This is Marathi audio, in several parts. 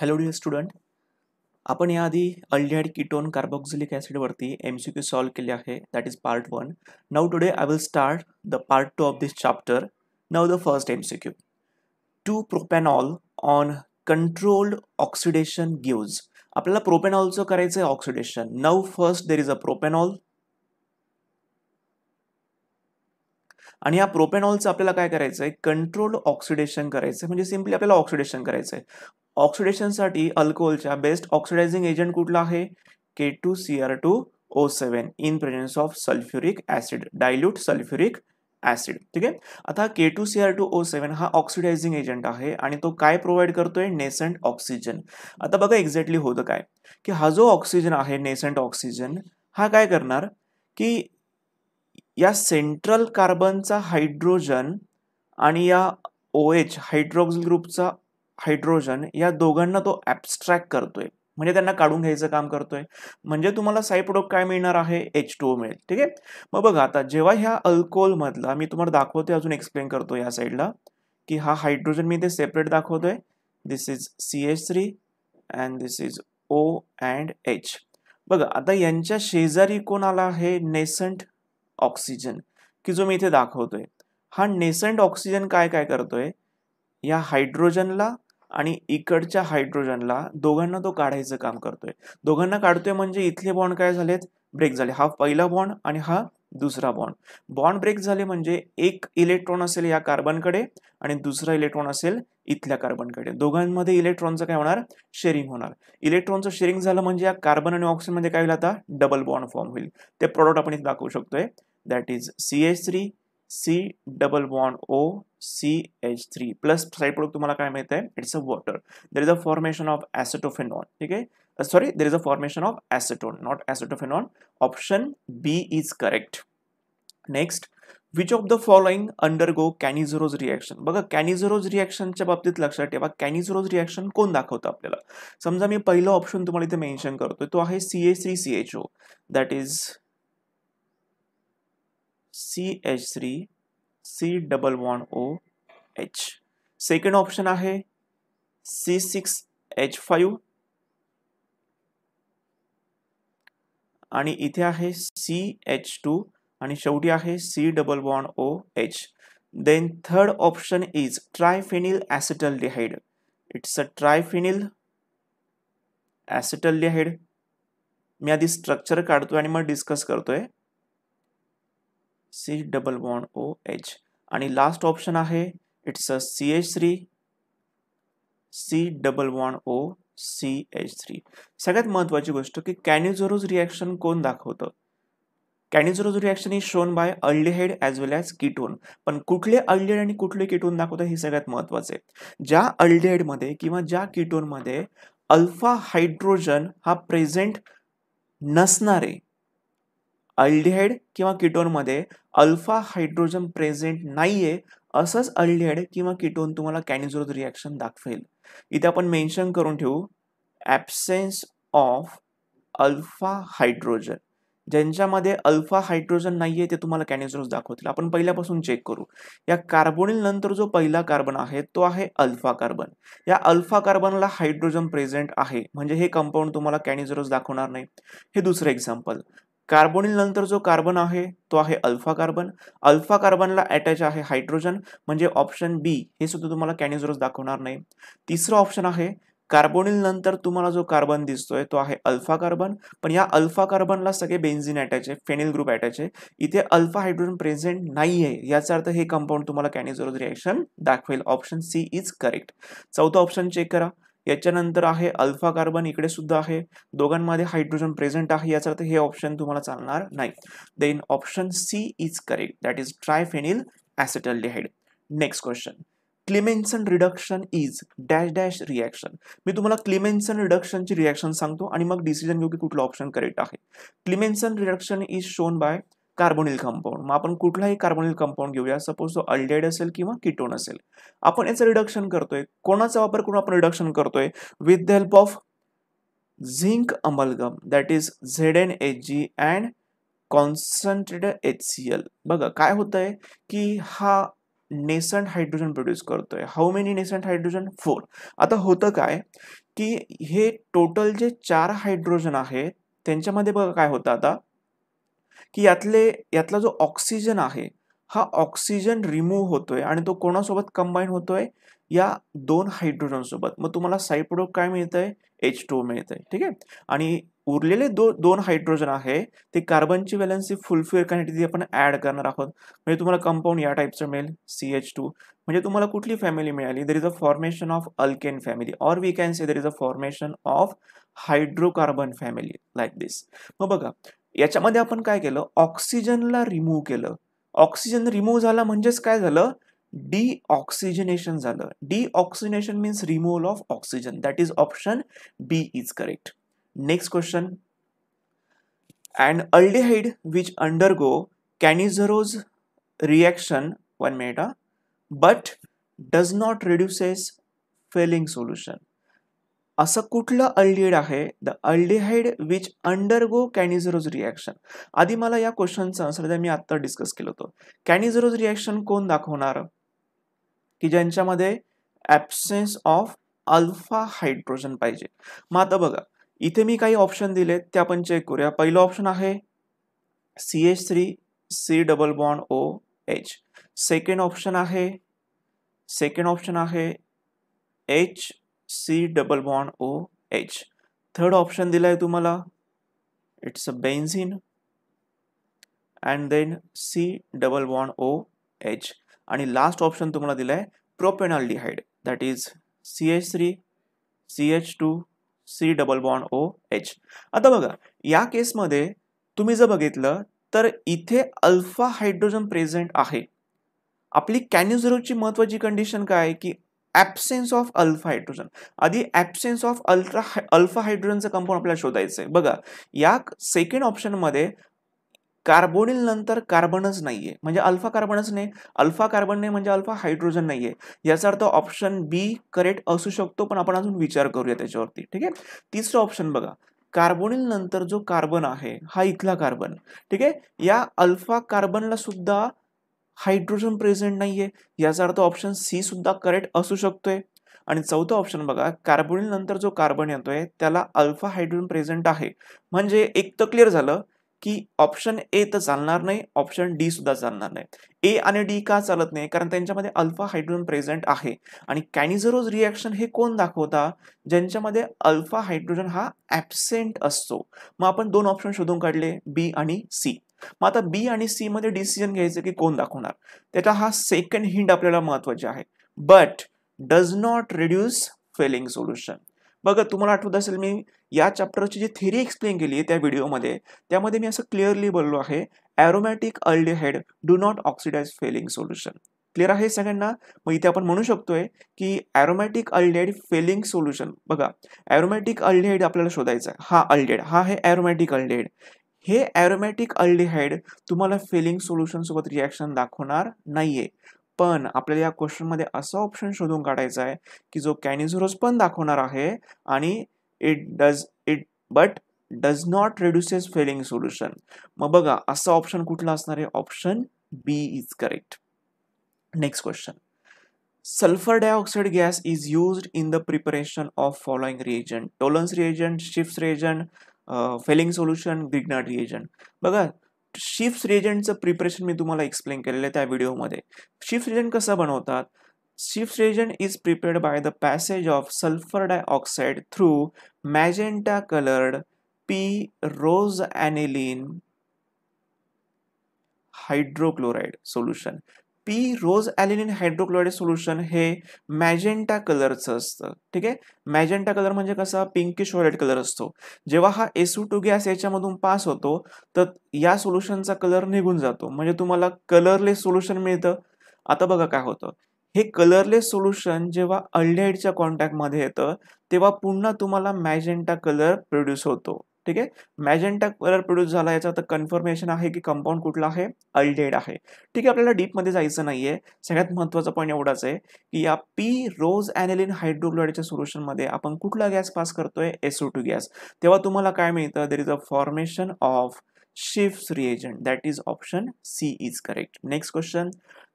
हॅलो डिअर स्टुडंट आपण याआधी अल्डिहाइड किटोन कार्बोक्झिलिक ॲसिडवरती एम सी क्यू सॉल्व्ह केले आहे that is part one now today I will start the part two of this chapter now the first M C Q two propanol on controlled oxidation gives आपल्याला प्रोपॅनॉलचं करायचं आहे oxidation now first there is a propanol आणि या प्रोपॅनॉलचं आपल्याला काय करायचं आहे कंट्रोल ऑक्सिडेशन करायचं म्हणजे सिम्पली आपल्याला ऑक्सिडेशन करायचं आहे ऑक्सिडेशनसाठी अल्कोहोलच्या बेस्ट ऑक्सिडायझिंग एजंट कुठला आहे K two C R two O seven in presence of sulphuric acid dilute sulphuric acid ठीक आहे आता K two C R two O seven हा ऑक्सिडायझिंग एजंट आहे आणि तो काय प्रोव्हाइड करतोय नेसंट ऑक्सिजन आता बघा एक्झॅक्टली होतं काय की हा जो ऑक्सिजन आहे नेसंट ऑक्सिजन हा काय करणार की या सेंट्रल कार्बनचा हायड्रोजन आणि या ओ एच हायड्रोक्सिल ग्रुपचा हायड्रोजन या दोघांना तो ॲबस्ट्रॅक्ट करतोय म्हणजे त्यांना काढून घ्यायचं काम करतोय म्हणजे तुम्हाला साई प्रोडक्ट काय मिळणार आहे एच टू मिळेल ठीक आहे मग बघा आता जेव्हा ह्या अल्कोहोलमधला मी तुम्हाला दाखवतोय अजून एक्सप्लेन करतो या साईडला की हा हायड्रोजन मी इथे सेपरेट दाखवतोय this is C H three and this is O and H बघा आता यांच्या शेजारी कोण आला आहे नेसंट ऑक्सिजन की जो मी इथे दाखवतोय हा नेसंट ऑक्सिजन काय काय करतोय या हायड्रोजनला आणि इकडच्या हायड्रोजनला दोघांना तो काढायचं काम करतोय दोघांना काढतोय म्हणजे इथले बॉन्ड काय झालेत ब्रेक झाले हा पहिला बॉन्ड आणि हा दुसरा बॉन्ड बॉन्ड ब्रेक झाले म्हणजे एक इलेक्ट्रॉन असेल या कार्बनकडे आणि दुसरा इलेक्ट्रॉन असेल इथल्या कार्बनकडे दोघांमध्ये इलेक्ट्रॉनचं काय होणार शेअरिंग होणार इलेक्ट्रॉनचं शेअरिंग झालं म्हणजे या कार्बन आणि ऑक्सिजनमध्ये काय होईल आता डबल बॉन्ड फॉर्म होईल ते प्रॉडक्ट आपण इथे दाखवू शकतोय that is C S three C double bond O C H three plus side product तुम्हाला काय माहित आहे it's a water there is a formation of acetophenone ठीक आहे sorry there is a formation of acetone not acetophenone option B is correct next which of the following undergo Cannizzaro's reaction बघा कॅनिझरोज रिॲक्शनच्या बाबतीत लक्षात ठेवा कॅनिझरोज रिॲक्शन कोण दाखवतं आपल्याला समजा मी पहिलं ऑप्शन तुम्हाला इथे मेन्शन करतोय तो आहे C A C C H O that is C H CH3 C double one O H second option आहे सी सिक्स एच फाईव्ह आणि इथे आहे सी एच टू आणि शेवटी आहे C double one O H then third option is triphenyl acetaldehyde it's a triphenyl acetaldehyde मी आधी स्ट्रक्चर काढतोय आणि मग डिस्कस करतोय C double bond O H आणि लास्ट ऑप्शन आहे it's a C H three C double von O C H three सगळ्यात महत्त्वाची गोष्ट की कॅनिझोरोज रिॲक्शन कोण दाखवतं Cannizzaro's reaction is shown by aldehyde as well as ketone पण कुठले अल्डिहाइड आणि कुठले किटोन दाखवतं हे सगळ्यात महत्त्वाचं आहे ज्या अल्डिहाइडमध्ये किंवा ज्या किटोनमध्ये अल्फा हायड्रोजन हा प्रेझेंट नसणारे अल्डिहाइड किंवा किटोनमध्ये अल्फा हायड्रोजन प्रेझेंट नाही आहे असंच अल्डिहाइड किंवा किटोन तुम्हाला कॅनिझोरोज रिॲक्शन दाखवेल इथे आपण मेन्शन करून ठेवू ॲबसेन्स ऑफ अल्फा हायड्रोजन ज्यांच्यामध्ये अल्फा हायड्रोजन नाही आहे ते तुम्हाला कॅनिझोरोज दाखवतील आपण पहिल्यापासून चेक करू या कार्बोनिल नंतर जो पहिला कार्बन आहे तो आहे अल्फा कार्बन या अल्फा कार्बनला हायड्रोजन प्रेझेंट आहे म्हणजे हे कंपाऊंड तुम्हाला कॅनिझोरोज दाखवणार नाही हे दुसरं एक्झाम्पल कार्बोनिल नंतर जो कार्बन आहे तो आहे अल्फा कार्बन अल्फा कार्बनला अटॅच आहे हायड्रोजन म्हणजे ऑप्शन बी हे सुद्धा तुम्हाला कॅनिझोरस दाखवणार नाही तिसरं ऑप्शन आहे कार्बोनिल नंतर तुम्हाला जो कार्बन दिसतोय तो आहे अल्फा कार्बन पण या अल्फा कार्बनला सगळे बेन्झिन अटॅच आहे फेनिल ग्रुप अटॅच आहे इथे अल्फा हायड्रोजन प्रेझेंट नाही आहे याचा अर्थ हे कंपाऊंड तुम्हाला कॅनिझोरस रिॲक्शन दाखवेल ऑप्शन सी इज करेक्ट चौथा ऑप्शन चेक करा याच्यानंतर आहे अल्फा कार्बन इकडे सुद्धा आहे दोघांमध्ये हायड्रोजन प्रेझेंट आहे याचा अर्थ हे ऑप्शन तुम्हाला चालणार नाही then option C is correct that is triphenyl acetal next question Clemmensen reduction is dash dash reaction मी तुम्हाला क्लिमेन्सन रिडक्शनची रिॲक्शन सांगतो आणि मग डिसिजन घेऊ की कुठलं ऑप्शन करेक्ट आहे Clemmensen reduction is shown by carbonyl compound मग आपण कुठलाही कार्बोनिल कंपाऊंड घेऊया सपोज तो अल्डेड असेल किंवा किटोन असेल आपण याचं रिडक्शन करतोय कोणाचा वापर करून आपण रिडक्शन करतोय with the help of zinc amalgam that is Z N H G and concentrated H C L बघा काय होत आहे की हा नेसंट हायड्रोजन प्रोड्यूस करतोय how many nascent hydrogen four आता होतं काय की हे टोटल जे चार हायड्रोजन आहेत त्यांच्यामध्ये बघा काय होतं आता की यातले यातला जो ऑक्सिजन आहे हा ऑक्सिजन रिमूव्ह होतोय आणि तो कोणासोबत कंबाईन होतोय या दोन हायड्रोजनसोबत मग तुम्हाला प्रोडक्ट काय मिळतंय एच टू मिळतंय ठीक आहे आणि उरलेले दो दोन हायड्रोजन आहे ते कार्बनची बॅलन्सी फुलफिल करण्यासाठी आपण ॲड करणार आहोत म्हणजे तुम्हाला कंपाऊंड या टाईपचं मिळेल सी एच टू म्हणजे तुम्हाला कुठली फॅमिली मिळाली there is a formation of alkane family or we can say there is a formation of hydrocarbon family like this मग बघा याच्यामध्ये आपण काय केलं ऑक्सिजनला रिमूव्ह केलं ऑक्सिजन रिमूव्ह झाला म्हणजेच काय झालं डी ऑक्सिजनेशन झालं deoxygenation means removal of oxygen that is option B is correct next question and aldehyde which undergo Cannizzaro reaction one minute but does not reduces Fehling solution असं कुठलं अल्डिहाइड आहे the aldehyde which undergo Cannizzaro reaction आधी मला या क्वेश्चनचं आन्सर द्या मी आत्ता डिस्कस केलं होतं कॅनिझरोज रिॲक्शन कोण दाखवणार की ज्यांच्यामध्ये ॲबसेन्स ऑफ अल्फा हायड्रोजन पाहिजे मग आता बघा इथे मी काही ऑप्शन दिलेत ते आपण चेक करूया पहिलं ऑप्शन आहे C H three C double bond O H second option आहे सेकंड ऑप्शन आहे H C double bond O H third option दिला आहे तुम्हाला it's a benzene and then C double bond O H आणि लास्ट ऑप्शन तुम्हाला दिला आहे propanol that is C H three C H two C double bond O H आता बघा या केसमध्ये तुम्ही जर बघितलं तर इथे अल्फा हायड्रोजन प्रेझेंट आहे आपली कॅन्युझरोची महत्वाची कंडिशन काय की ॲब्सेन्स ऑफ अल्फा हायड्रोजन आधी ॲब्सेन्स ऑफ अल्ट्रा अल्फा हायड्रोजनचं कंपाऊंड आपल्याला शोधायचं आहे बघा या सेकंड ऑप्शनमध्ये कार्बोनिल नंतर कार्बनच म्हणजे नाही आहे म्हणजे अल्फा कार्बनच नाही अल्फा कार्बन नाही म्हणजे अल्फा हायड्रोजन नाही आहे याचा अर्थ ऑप्शन बी करेक्ट असू शकतो पण आपण अजून विचार करूया त्याच्यावरती ठीक आहे तिसरं ऑप्शन बघा कार्बोनिल नंतर जो कार्बन आहे हा इथला कार्बन ठीक आहे या अल्फा कार्बनला सुद्धा हायड्रोजन प्रेझेंट नाहीये याचा अर्थ ऑप्शन सी सुद्धा करेक्ट असू शकतोय आणि चौथा ऑप्शन बघा कार्बोनिल नंतर जो कार्बन येतोय त्याला अल्फा हायड्रोजन प्रेझेंट आहे म्हणजे एक तर क्लिअर झालं की ऑप्शन ए तर चालणार नाही ऑप्शन डी सुद्धा चालणार नाही ए आणि डी का चालत नाही कारण त्यांच्यामध्ये अल्फा हायड्रोजन प्रेझेंट आहे आणि कॅनिझरोज रिॲक्शन हे कोण दाखवता ज्यांच्यामध्ये अल्फा हायड्रोजन हा ॲबसेंट असतो मग आपण दोन ऑप्शन शोधून काढले बी आणि सी मग आता बी आणि सी मध्ये डिसिजन घ्यायचं की कोण दाखवणार त्याचा हा सेकंड हिंट आपल्याला महत्वाची आहे but does not reduce Fehling solution बघा तुम्हाला आठवत असेल मी या चॅप्टरची जी थेरी एक्सप्लेन केली आहे त्या व्हिडिओमध्ये त्यामध्ये मी असं क्लिअरली बोललो आहे aromatic aldehyde do not oxidize Fehling solution clear आहे सगळ्यांना मग इथे आपण म्हणू शकतोय की ॲरोमॅटिक अल्डेड फेलिंग सोल्युशन बघा ॲरोमॅटिक अल्डेड आपल्याला शोधायचा हा अल्डेड हा आहे ॲरोमॅटिक अल्डेड हे ॲरोमॅटिक अल्डिहाइड तुम्हाला फेलिंग सोल्युशनसोबत रिॲक्शन दाखवणार नाही आहे पण आपल्याला या क्वेश्चनमध्ये असा ऑप्शन शोधून काढायचा आहे की जो कॅनिझोरोज पण दाखवणार आहे आणि it does it but does not reduces Fehling solution मग बघा असा ऑप्शन कुठला असणार आहे option B is correct next question sulphur dioxide gas is used in the preparation of following reagent Tollens reagent Schiff's reagent Fehling solution Grignard reagent बघा शिफ्ट रेजंटचं प्रिपरेशन मी तुम्हाला एक्सप्लेन केलेलं आहे त्या व्हिडिओमध्ये शिफ्ट रिएजंट कसं बनवतात शिफ्ट reagent is prepared by the passage of sulphur dioxide through magenta coloured P rose aniline hydrochloride solution P rose aniline hydrochloride solution हे मॅजेंटा कलरचं असतं ठीक आहे मॅजेंटा कलर म्हणजे कसा पिंकिश व्हायलेट कलर असतो जेव्हा हा एसू टू गॅस याच्यामधून पास होतो तर या सोल्युशनचा कलर निघून जातो म्हणजे तुम्हाला कलरलेस सोल्युशन मिळतं आता बघा काय होतं हे कलरलेस सोल्युशन जेव्हा अल्डेहाइडच्या कॉन्टॅक्टमध्ये येतं तेव्हा पुन्हा तुम्हाला मॅजेंटा कलर प्रोड्यूस होतो ठीक आहे मॅजेंटा कलर प्रोड्यूस झाला याचा तर कन्फर्मेशन आहे की कंपाऊंड कुठला आहे अल्डेड आहे ठीक आहे आपल्याला डीपमध्ये जायचं नाहीये सगळ्यात महत्त्वाचा पॉईंट एवढाच आहे की या पी रोज ॲनेलिन हायड्रोक्लोराईडच्या सोल्युशनमध्ये आपण कुठला गॅस पास करतोय एसओ टू गॅस तेव्हा तुम्हाला काय मिळतं there is a formation of reagent that is option C is correct next question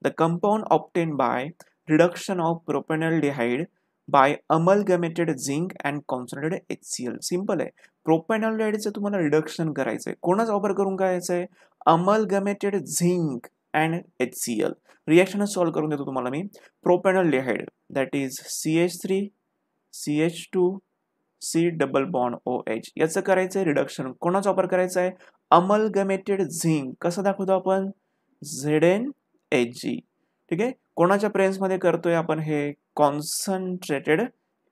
the compound obtained by reduction of propionaldehyde by amalgamated zinc and concentrated H C L simple आहे प्रोपॅनॉलाईडचं तुम्हाला रिडक्शन करायचं आहे कोणाचा वापर करून करायचं आहे amalgamated zinc and H C L reaction solve करून देतो तुम्हाला मी propionaldehyde that is C H three C H two C double bond O H याचं करायचं आहे रिडक्शन कोणाचा वापर करायचा आहे अमलगमेटेड झिंक कसं दाखवतो आपण झेड एन एच जी ठीक आहे कोणाच्या प्रेन्समध्ये करतोय आपण हे कॉन्सन्ट्रेटेड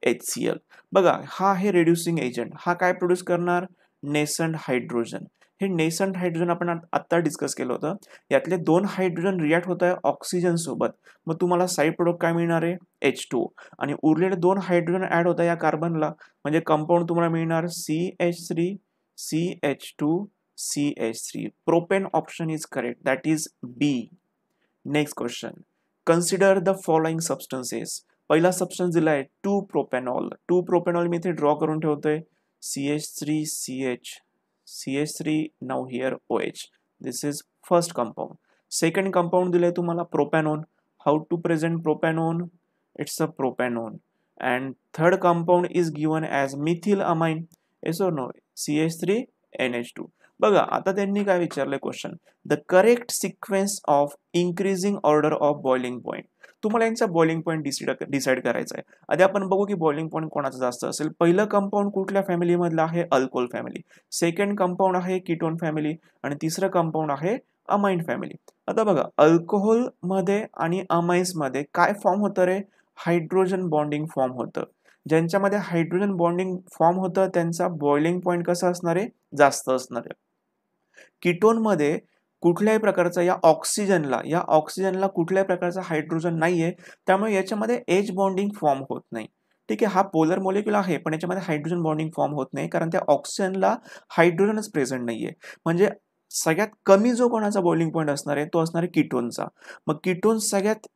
एच सी एल बघा हा आहे रेड्युसिंग एजंट हा काय प्रोड्यूस करणार नेसंट हायड्रोजन हे नेसंट हायड्रोजन आपण आत्ता डिस्कस केलं होतं यातले दोन हायड्रोजन रिॲक्ट होत आहे ऑक्सिजन सोबत मग तुम्हाला साईड प्रोडक्ट काय मिळणार आहे एच टू आणि उरलेले दोन हायड्रोजन ॲड होत आहे या कार्बनला म्हणजे कंपाऊंड तुम्हाला मिळणार C H three C H two C H three propane option is correct that is B next question consider the following substances पहिला सबस्टन्स दिला आहे टू प्रोपॅनॉल टू प्रोपॅनॉल मी इथे ड्रॉ करून ठेवतोय C H three C H C H three नाव here O H this is first compound second compound दिलं आहे तुम्हाला propanone how to present propanone it's a propanone and third compound is given as methyl amine S O no C H three N H two बघा आता त्यांनी काय विचारलंय question the correct sequence of increasing order of boiling point तुम्हाला यांचा बॉइलिंग पॉईंट डिसाइड डिसाईड करायचा आहे आधी आपण बघू की बॉइलिंग पॉईंट कोणाचा जास्त असेल पहिलं कंपाऊंड कुठल्या फॅमिलीमधलं आहे अल्कोहोल फॅमिली सेकंड कंपाऊंड आहे किटोन फॅमिली आणि तिसरं कंपाऊंड आहे अमाइन फॅमिली आता बघा अल्कोहोलमध्ये आणि अमाइन्समध्ये काय फॉर्म होतं रे हायड्रोजन बॉन्डिंग फॉर्म होतं ज्यांच्यामध्ये हायड्रोजन बॉन्डिंग फॉर्म होतं त्यांचा बॉइलिंग पॉईंट कसा असणार आहे जास्त असणार आहे किटोनमध्ये कुठल्याही प्रकारचा या ऑक्सिजनला या ऑक्सिजनला कुठल्याही प्रकारचा हायड्रोजन नाही आहे त्यामुळे याच्यामध्ये एज बॉन्डिंग फॉर्म होत नाही ठीक आहे हा पोलर मॉलिक्युल आहे पण याच्यामध्ये हायड्रोजन बॉन्डिंग फॉर्म होत नाही कारण त्या ऑक्सिजनला हायड्रोजनच प्रेझेंट नाही आहे म्हणजे सगळ्यात कमी जो कोणाचा बॉइलिंग पॉईंट असणार आहे तो असणार आहे किटोनचा मग किटोन सगळ्यात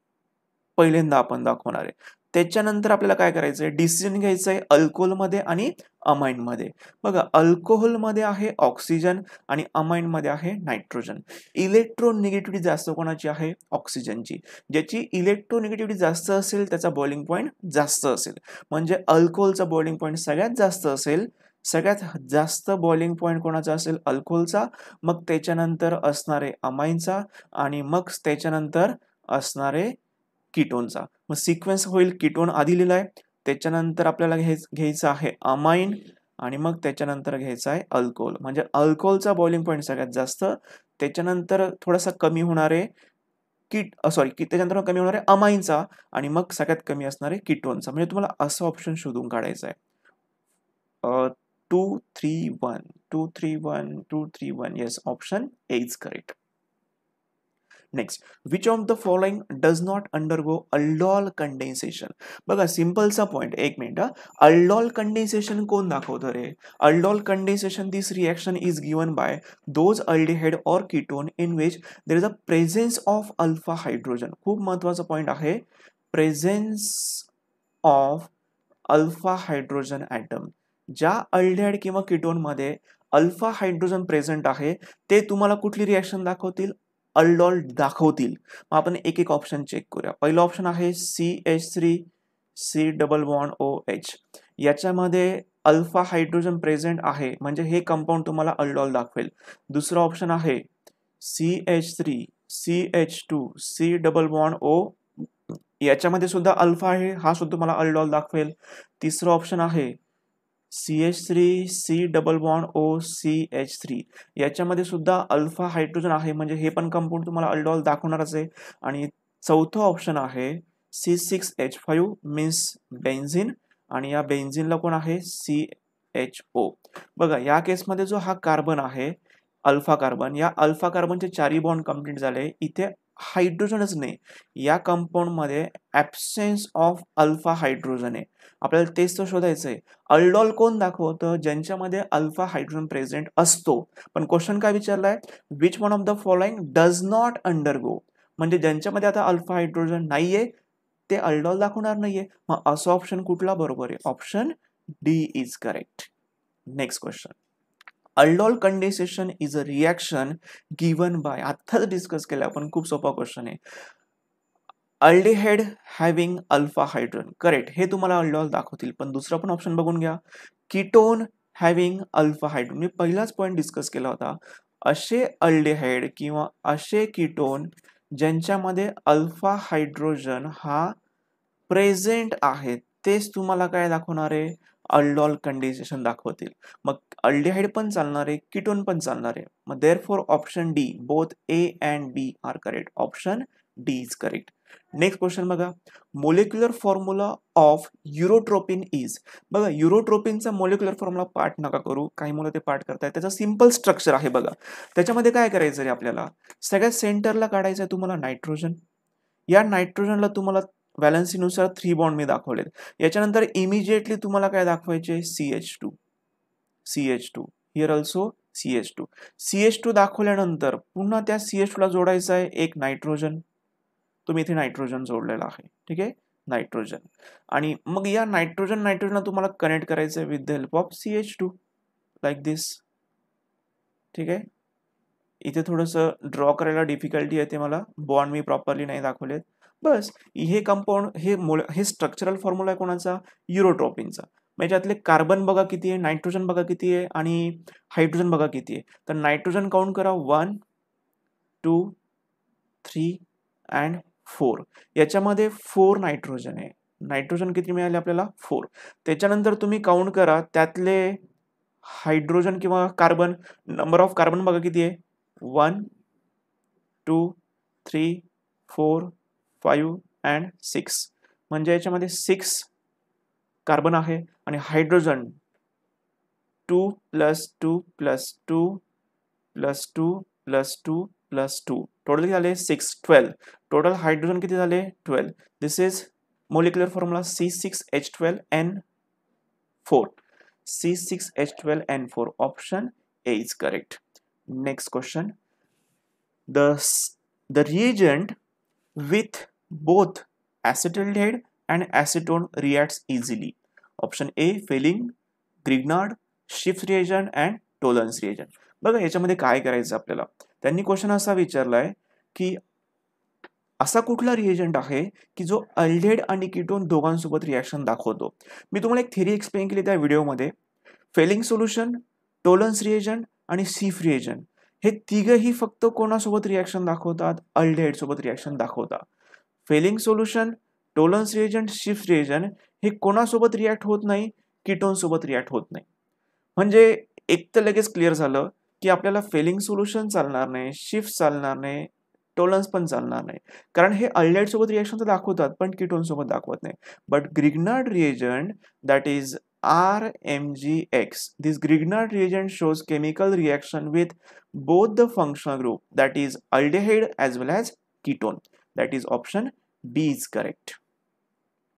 पहिल्यांदा आपण दाखवणार आहे त्याच्यानंतर आपल्याला काय करायचं आहे डिसिजन घ्यायचं आहे अल्कोहोलमध्ये आणि अमाइनमध्ये बघा अल्कोहोलमध्ये आहे ऑक्सिजन आणि अमाइनमध्ये आहे नायट्रोजन इलेक्ट्रोनिगेटिव्हिटी जास्त कोणाची आहे ऑक्सिजनची ज्याची इलेक्ट्रोनिगेटिव्हिटी जास्त असेल त्याचा बॉइलिंग पॉईंट जास्त असेल म्हणजे अल्कोहोलचा बॉइलिंग पॉईंट सगळ्यात जास्त असेल सगळ्यात जास्त बॉइलिंग पॉईंट कोणाचा असेल अल्कोहोलचा मग त्याच्यानंतर असणारे अमाइनचा आणि मग त्याच्यानंतर असणारे कीटोनचा मग सिक्वेन्स होईल किटोन आधी लिहिला आहे त्याच्यानंतर आपल्याला घ्याय घ्यायचं आहे अमाइन आणि मग त्याच्यानंतर घ्यायचा आहे अल्कोहोल म्हणजे अल्कोहोलचा बॉइलिंग पॉईंट सगळ्यात जास्त त्याच्यानंतर थोडासा कमी होणारे आहे किट सॉरी की त्याच्यानंतर कमी होणारे अमाइनचा आणि मग सगळ्यात कमी असणार आहे किटोनचा म्हणजे तुम्हाला असं ऑप्शन शोधून काढायचं आहे two three one two three one two three one yes option A is correct next which of the following does not undergo aldol condensation बघा सिम्पलचा पॉईंट एक मिनिट अल्डॉल कंडेन्सेशन कोण दाखवतो रे aldol condensation this reaction is given by those aldehyde or ketone in which there is a presence of alpha hydrogen खूप महत्वाचा पॉईंट आहे presence of alpha hydrogen atom ज्या अल्डेहेड किंवा किटोनमध्ये अल्फा हायड्रोजन प्रेझेंट आहे ते तुम्हाला कुठली रिॲक्शन दाखवतील अल्डॉल दाखवतील मग आपण एक एक ऑप्शन चेक करूया पहिलं ऑप्शन आहे C H three C double von O H याच्यामध्ये अल्फा हायड्रोजन प्रेझेंट आहे म्हणजे हे कंपाऊंड तुम्हाला अल्डॉल दाखवेल दुसरं ऑप्शन आहे C H three C H two C double von O याच्यामध्ये सुद्धा अल्फा आहे हा सुद्धा तुम्हाला अल्डॉल दाखवेल तिसरं ऑप्शन आहे C H three C double bond O C H three याच्यामध्ये सुद्धा अल्फा हायड्रोजन आहे म्हणजे हे पण कंपाऊंड तुम्हाला अल्डॉल दाखवणारच आहे आणि चौथं ऑप्शन आहे C six H five means benzene आणि या बेन्झिनला कोण आहे सी एच ओ बघा या केसमध्ये जो हा कार्बन आहे अल्फा कार्बन या अल्फा कार्बनचे चारी बॉन्ड कंप्लीट झाले इथे हायड्रोजनच नाही या कंपाऊंडमध्ये ॲब्सेन्स ऑफ अल्फा हायड्रोजन आहे आपल्याला तेच तर शोधायचं आहे अल्डॉल कोण दाखवतं ज्यांच्यामध्ये अल्फा हायड्रोजन प्रेझेंट असतो पण क्वेश्चन काय विचारलाय which one of the following does not undergo म्हणजे ज्यांच्यामध्ये आता अल्फा हायड्रोजन नाहीये ते अल्डॉल दाखवणार नाहीये मग असं ऑप्शन कुठला बरोबर आहे option D is correct next question aldol condensation is a reaction given by आत्ताच डिस्कस केलं आपण खूप सोपा क्वेश्चन आहे aldehyde having alpha hydrogen correct हे तुम्हाला अल्डॉल दाखवतील पण दुसरा पण ऑप्शन बघून घ्या किटोन हॅव्हिंग अल्फा हायड्रोन मी पहिलाच पॉईंट डिस्कस केला होता असे अल्डिहाइड किंवा असे किटोन ज्यांच्यामध्ये अल्फा हायड्रोजन हा प्रेझेंट आहे तेच तुम्हाला काय दाखवणार आहे अल्डॉल कंडेन्सेशन दाखवतील मग अल्डिहाइड पण चालणार आहे किटोन पण चालणार आहे मग there four option D both A and B are correct option D is correct next question बघा molecular formula of urotropin is बघा युरोट्रोपिनचा मोलिक्युलर फॉर्म्युला पाठ नका करू काही मुलं ते पाठ करतायत त्याचा सिम्पल स्ट्रक्चर आहे बघा त्याच्यामध्ये काय करायचं रे आपल्याला सगळ्यात सेंटरला काढायचं आहे तुम्हाला नायट्रोजन या नायट्रोजनला तुम्हाला व्हॅलन्सीनुसार थ्री बॉन्ड मी दाखवलेत याच्यानंतर इमिजिएटली तुम्हाला काय दाखवायचे C H two C H two here also C H two C H two दाखवल्यानंतर पुन्हा त्या सी एच टूला जोडायचं आहे एक नायट्रोजन तुम्ही इथे नायट्रोजन जोडलेला आहे ठीक आहे नायट्रोजन आणि मग या नायट्रोजन नायट्रोजनला तुम्हाला कनेक्ट करायचं आहे with the help of C H two like this ठीक आहे इथे थोडंसं ड्रॉ करायला डिफिकल्टी आहे ते मला बॉन्ड मी प्रॉपरली नाही दाखवलेत बस हे कंपाऊंड हे मोल हे स्ट्रक्चरल फॉर्म्युला आहे कोणाचा युरोट्रॉपिनचा म्हणजे त्यातले कार्बन बघा किती आहे नायट्रोजन बघा किती आहे आणि हायड्रोजन बघा किती आहे तर नायट्रोजन काउंट करा one two three and four याच्यामध्ये फोर नायट्रोजन आहे नायट्रोजन किती मिळाले आपल्याला फोर त्याच्यानंतर तुम्ही काउंट करा त्यातले हायड्रोजन किंवा कार्बन नंबर ऑफ कार्बन बघा किती आहे one two three four five and six म्हणजे याच्यामध्ये सिक्स कार्बन आहे आणि hydrogen two plus two plus two plus two plus two plus two total किती झाले सिक्स ट्वेल्व टोटल हायड्रोजन किती झाले twelve this is molecular formula C six H twelve N four C six H twelve N four option A is correct next question the the reagent with both acetaldehyde and acetone reacts easily. Option A Fehling Grignard Schiff's reagent and Tollens reagent बघा याच्यामध्ये काय करायचं आपल्याला त्यांनी क्वेश्चन असा विचारलाय की असा कुठला रिएजंट आहे की जो अल्डेड आणि किटोन दोघांसोबत रिॲक्शन दाखवतो मी तुम्हाला एक थेरी एक्सप्लेन केली त्या व्हिडिओमध्ये फेलिंग सोल्युशन टोलन्स रिएजंट आणि सीफ रिएजंट हे तिघही फक्त कोणासोबत रिॲक्शन दाखवतात अल्डेड सोबत रिॲक्शन दाखवतात फेलिंग सोल्युशन टोलन्स रिएजंट शिफ्ट रिएजंट हे कोणासोबत रिॲक्ट होत नाही किटोनसोबत रिॲक्ट होत नाही म्हणजे एक तर लगेच क्लिअर झालं की आपल्याला फेलिंग सोल्युशन चालणार नाही शिफ्ट चालणार नाही टोलन्स पण चालणार नाही कारण हे अल्डेट रिॲक्शन तर दाखवतात पण किटोनसोबत दाखवत नाही but Grignard reagent that is R M G X this Grignard reagent shows chemical reaction with both the functional group that is aldehyde as well as ketone that is option B is correct